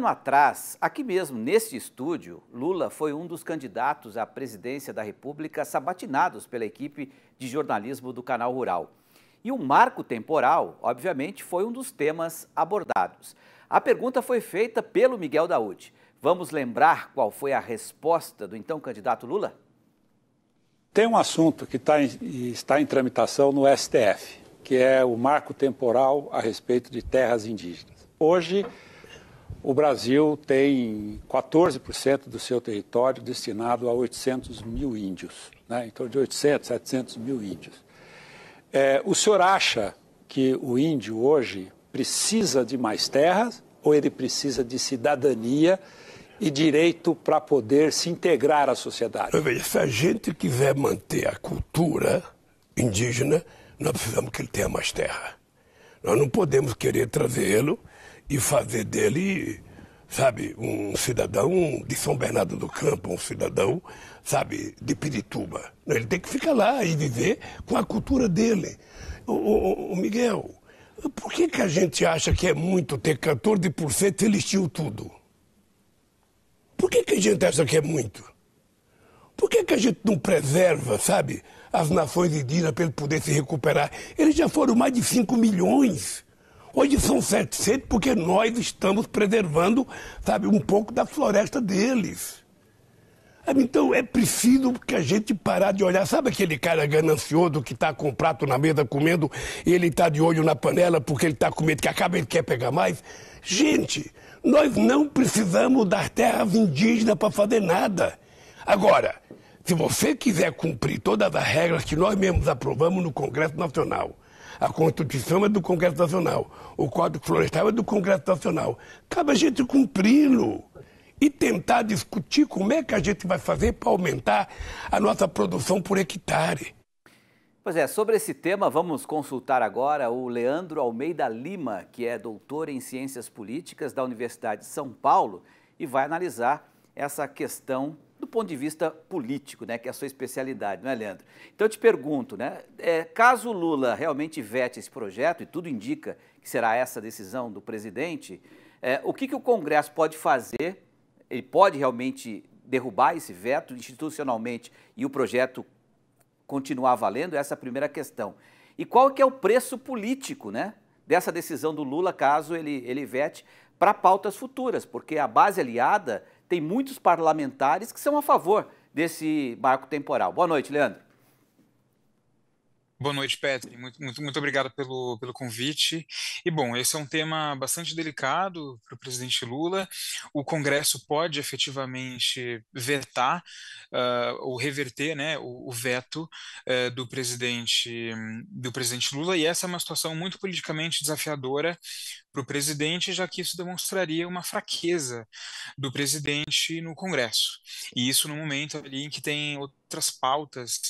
ano atrás, aqui mesmo, neste estúdio, Lula foi um dos candidatos à presidência da República sabatinados pela equipe de jornalismo do Canal Rural. E o marco temporal, obviamente, foi um dos temas abordados. A pergunta foi feita pelo Miguel Daúde. Vamos lembrar qual foi a resposta do então candidato Lula? Tem um assunto que tá em, está em tramitação no STF, que é o marco temporal a respeito de terras indígenas. Hoje, o Brasil tem 14% do seu território destinado a 800 mil índios, né? em torno de 800, 700 mil índios. É, o senhor acha que o índio hoje precisa de mais terras ou ele precisa de cidadania e direito para poder se integrar à sociedade? se a gente quiser manter a cultura indígena, nós precisamos que ele tenha mais terra. Nós não podemos querer trazê-lo e fazer dele, sabe, um cidadão de São Bernardo do Campo, um cidadão, sabe, de Pirituba. Ele tem que ficar lá e viver com a cultura dele. O, o, o Miguel, por que, que a gente acha que é muito ter 14% ele estiu tudo? Por que, que a gente acha que é muito? Por que, que a gente não preserva, sabe, as nações indígenas para ele poder se recuperar? Eles já foram mais de 5 milhões. Hoje são 700 porque nós estamos preservando, sabe, um pouco da floresta deles. Então é preciso que a gente parar de olhar. Sabe aquele cara ganancioso que está com o prato na mesa comendo e ele está de olho na panela porque ele está com medo que acaba ele quer pegar mais? Gente, nós não precisamos das terras indígenas para fazer nada. Agora, se você quiser cumprir todas as regras que nós mesmos aprovamos no Congresso Nacional, a Constituição é do Congresso Nacional. O Código Florestal é do Congresso Nacional. Cabe a gente cumpri-lo e tentar discutir como é que a gente vai fazer para aumentar a nossa produção por hectare. Pois é, sobre esse tema vamos consultar agora o Leandro Almeida Lima, que é doutor em Ciências Políticas da Universidade de São Paulo e vai analisar essa questão do ponto de vista político, né, que é a sua especialidade, não é, Leandro? Então eu te pergunto, né, é, caso Lula realmente vete esse projeto, e tudo indica que será essa decisão do presidente, é, o que, que o Congresso pode fazer? Ele pode realmente derrubar esse veto institucionalmente e o projeto continuar valendo? Essa é a primeira questão. E qual que é o preço político né, dessa decisão do Lula, caso ele, ele vete, para pautas futuras? Porque a base aliada tem muitos parlamentares que são a favor desse marco temporal. Boa noite, Leandro. Boa noite, Petri. Muito, muito, muito obrigado pelo, pelo convite. E, bom, esse é um tema bastante delicado para o presidente Lula. O Congresso pode efetivamente vetar uh, ou reverter né, o, o veto uh, do, presidente, do presidente Lula, e essa é uma situação muito politicamente desafiadora para o presidente, já que isso demonstraria uma fraqueza do presidente no Congresso. E isso no momento ali em que tem outras pautas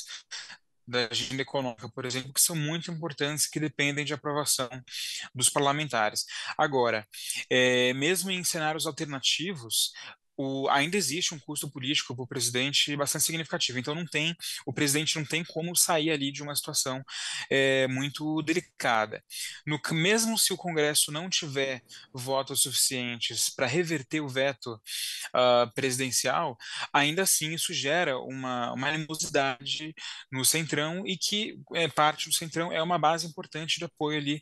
da agenda econômica, por exemplo, que são muito importantes que dependem de aprovação dos parlamentares. Agora, é, mesmo em cenários alternativos, o, ainda existe um custo político para o presidente bastante significativo. Então não tem, o presidente não tem como sair ali de uma situação é, muito delicada. No, mesmo se o Congresso não tiver votos suficientes para reverter o veto uh, presidencial, ainda assim isso gera uma, uma animosidade no centrão e que é, parte do centrão é uma base importante de apoio ali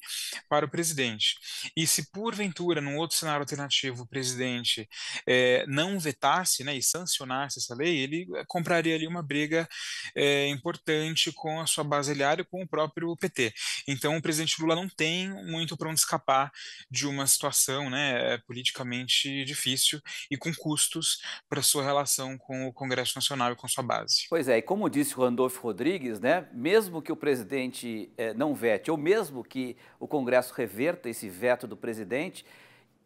para o presidente. E se porventura, num outro cenário alternativo, o presidente é, não não vetasse né, e sancionasse essa lei, ele eh, compraria ali uma briga é, importante com a sua base aliada e com o próprio PT. Então, o presidente Lula não tem muito para onde escapar de uma situação né, eh, politicamente difícil e com custos para sua relação com o Congresso Nacional e com sua base. Pois é, e como disse o Randolfo Rodrigues, né, mesmo que o presidente não vete, ou mesmo que o Congresso reverta esse veto do presidente,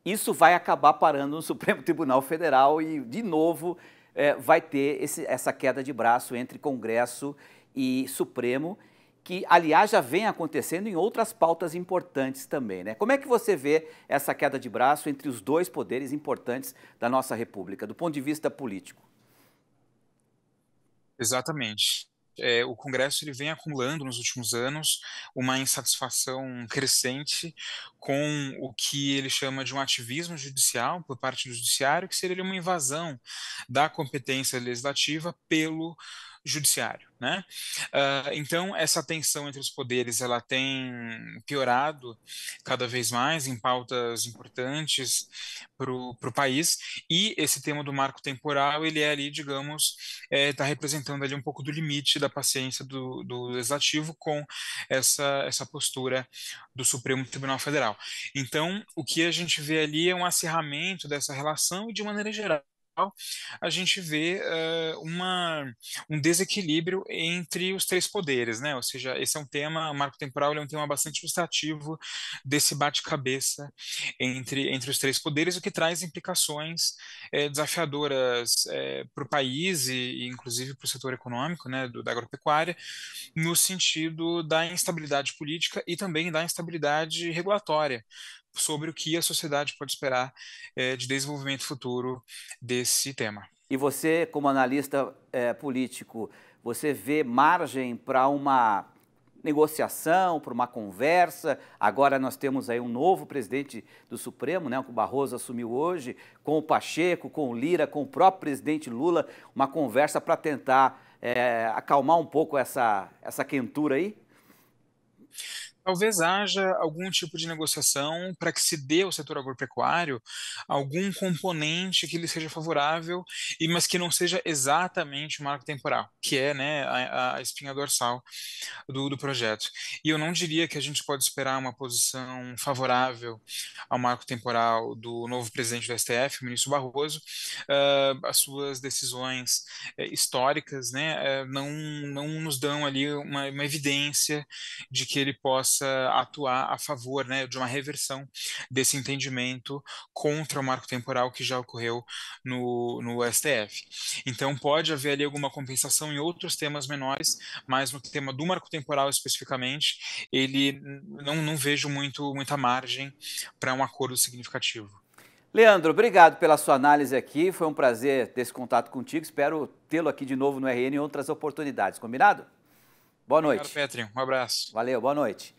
isso vai acabar parando no Supremo Tribunal Federal e, de novo, é, vai ter esse, essa queda de braço entre Congresso e Supremo, que, aliás, já vem acontecendo em outras pautas importantes também. Né? Como é que você vê essa queda de braço entre os dois poderes importantes da nossa República, do ponto de vista político? Exatamente é, o Congresso ele vem acumulando nos últimos anos uma insatisfação crescente com o que ele chama de um ativismo judicial por parte do judiciário, que seria uma invasão da competência legislativa pelo judiciário. Né? Uh, então, essa tensão entre os poderes ela tem piorado cada vez mais em pautas importantes para o país, e esse tema do marco temporal, ele é ali, digamos, está é, tá representando ali um pouco do limite da paciência do, do legislativo com essa, essa postura do Supremo Tribunal Federal. Então, o que a gente vê ali é um acirramento dessa relação e, de maneira geral, a gente vê uh, uma, um desequilíbrio entre os três poderes, né? Ou seja, esse é um tema, o marco temporal é um tema bastante ilustrativo desse bate-cabeça entre, entre os três poderes, o que traz implicações eh, desafiadoras eh, para o país e, e inclusive para o setor econômico, né, do, da agropecuária, no sentido da instabilidade política e também da instabilidade regulatória, sobre o que a sociedade pode esperar é, de desenvolvimento futuro desse tema. E você, como analista é, político, você vê margem para uma negociação, para uma conversa. Agora nós temos aí um novo presidente do Supremo, né, que o Barroso assumiu hoje, com o Pacheco, com o Lira, com o próprio presidente Lula, uma conversa para tentar é, acalmar um pouco essa, essa quentura aí? talvez haja algum tipo de negociação para que se dê ao setor agropecuário algum componente que lhe seja favorável, e mas que não seja exatamente o marco temporal, que é né, a, a espinha dorsal do, do, projeto. E eu não diria que a gente pode esperar uma posição favorável ao marco temporal do novo presidente do STF, o ministro Barroso, uh, as suas decisões uh, históricas né, uh, não, não nos dão ali uma, uma evidência de que ele possa possa atuar a favor né, de uma reversão desse entendimento contra o marco temporal que já ocorreu no, no STF. Então, pode haver ali alguma compensação em outros temas menores, mas no tema do marco temporal especificamente, ele não, não vejo muito, muita margem para um acordo significativo. Leandro, obrigado pela sua análise aqui. Foi um prazer ter esse contato contigo. Espero tê-lo aqui de novo no RN em outras oportunidades. Combinado? Boa noite. Obrigado, Petrinho. Um abraço. Valeu, boa noite.